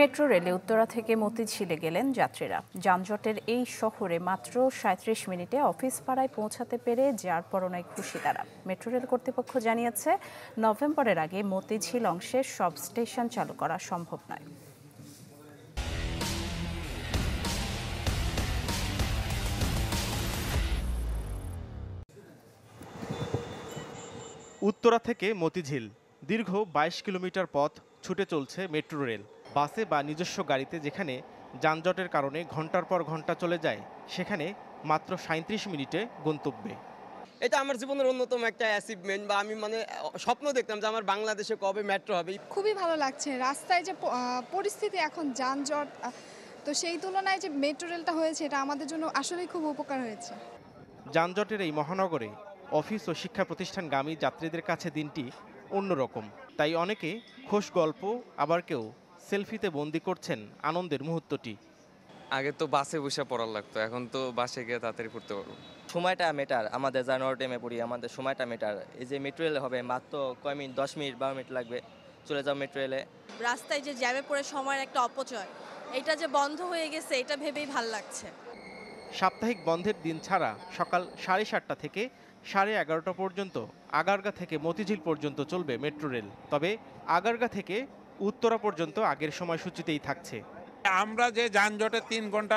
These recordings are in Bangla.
মেট্রো রেলে উত্তরা থেকে মতিঝিলে গেলেন যাত্রীরা যানজটের এই শহরে মাত্র সাঁত্রিশ মিনিটে অফিস পাড়ায় পৌঁছাতে পেরে যার পরনায় খুশি তারা মেট্রো রেল কর্তৃপক্ষ জানিয়েছে নভেম্বরের আগে মতিঝিল অংশের সব স্টেশন চালু করা সম্ভব নয় উত্তরা থেকে মতিঝিল দীর্ঘ ২২ কিলোমিটার পথ ছুটে চলছে মেট্রো রেল বাসে বা নিজস্ব গাড়িতে যেখানে যানজটের কারণে ঘন্টার পর ঘন্টা চলে যায় সেখানে মাত্র সাঁত্রিশ মিনিটে গন্তব্যে এটা আমার জীবনের অন্যতম একটা অ্যাচিভমেন্ট বা আমি মানে স্বপ্ন দেখতাম যে আমার বাংলাদেশে কবে মেট্রো হবে খুবই ভালো লাগছে রাস্তায় যে পরিস্থিতি এখন যানজট তো সেই তুলনায় যে মেট্রো রেলটা হয়েছে এটা আমাদের জন্য আসলেই খুব উপকার হয়েছে যানজটের এই মহানগরে অফিস ও শিক্ষা প্রতিষ্ঠানগামী যাত্রীদের কাছে দিনটি অন্যরকম তাই অনেকে খোশ গল্প আবার কেউ সেলফিতে বন্দি করছেন আনন্দের মুহূর্তটি আগে তো বাসে বসে পড়ার লাগতো এখন তো বাসে গিয়ে তাড়াতাড়ি পড়তে পারবো সময়টা মেটার আমাদের জানুয়ারি টাইমে পড়ি আমাদের সময়টা মেটার এই যে মেট্রো হবে মাত্র কয় মিনিট দশ মিনিট বারো মিনিট লাগবে চলে যাও মেট্রো রেলে রাস্তায় যে জ্যামে পড়ে সময়ের একটা অপচয় এটা যে বন্ধ হয়ে গেছে এটা ভেবেই ভাল লাগছে সাপ্তাহিক বন্ধের দিন ছাড়া সকাল সাড়ে সাতটা থেকে সাড়ে এগারোটা পর্যন্ত আগারগা থেকে মতিঝিল পর্যন্ত চলবে মেট্রো রেল তবে আগারগা থেকে উত্তরা পর্যন্ত আগের সময়সূচিতেই থাকছে আমরা যে যানজটে তিন ঘন্টা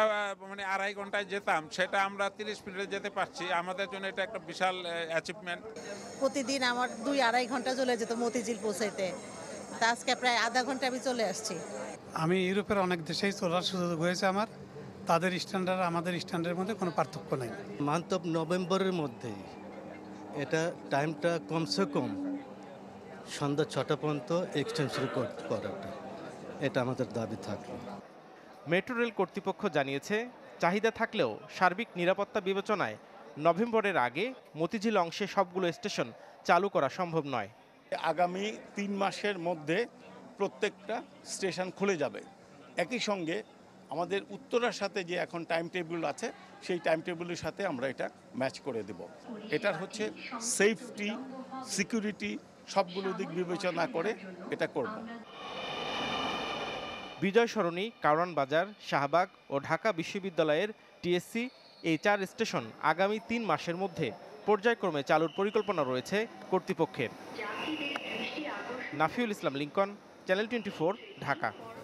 মানে আড়াই ঘন্টায় যেতাম সেটা আমরা তিরিশ মিনিটে যেতে পারছি আমাদের জন্য এটা একটা বিশাল অ্যাচিভমেন্ট প্রতিদিন আমার দুই আড়াই ঘন্টা চলে যেত মতিঝিল পৌঁছাইতে আজকে প্রায় আধা ঘন্টা আমি চলে আসছি আমি ইউরোপের অনেক দেশেই চলার সুযোগ হয়েছে আমার তাদের স্ট্যান্ডার্ড আমাদের স্ট্যান্ডার্ডের মধ্যে কোনো পার্থক্য নেই মান্থ অফ নভেম্বরের মধ্যে এটা টাইমটা কমসে কম সন্ধ্যা ছটা পর্যন্ত এক্সটেন্ড শুরু করাটা এটা আমাদের দাবি থাকবে মেট্রো রেল কর্তৃপক্ষ জানিয়েছে চাহিদা থাকলেও সার্বিক নিরাপত্তা বিবেচনায় নভেম্বরের আগে মতিঝিল অংশে সবগুলো স্টেশন চালু করা সম্ভব নয় আগামী তিন মাসের মধ্যে প্রত্যেকটা স্টেশন খুলে যাবে একই সঙ্গে আমাদের উত্তরার সাথে যে এখন টাইম টেবিল আছে সেই টাইম টেবিলের সাথে আমরা এটা ম্যাচ করে দেব এটার হচ্ছে সেফটি সিকিউরিটি সবগুলো দিক বিবেচনা করে এটা করব বিজয় সরণি কারওয়ান বাজার শাহবাগ ও ঢাকা বিশ্ববিদ্যালয়ের টিএসসি এই চার স্টেশন আগামী তিন মাসের মধ্যে পর্যায়ক্রমে চালুর পরিকল্পনা রয়েছে কর্তৃপক্ষের Nafiul Islam Lincoln channel twenty Dhaka